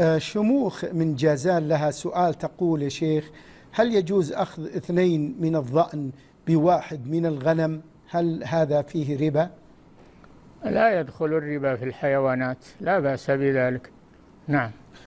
آه، شموخ من جازان لها سؤال تقول يا شيخ هل يجوز أخذ اثنين من الظأن بواحد من الغنم هل هذا فيه ربا؟ لا يدخل الربا في الحيوانات لا بأس بذلك نعم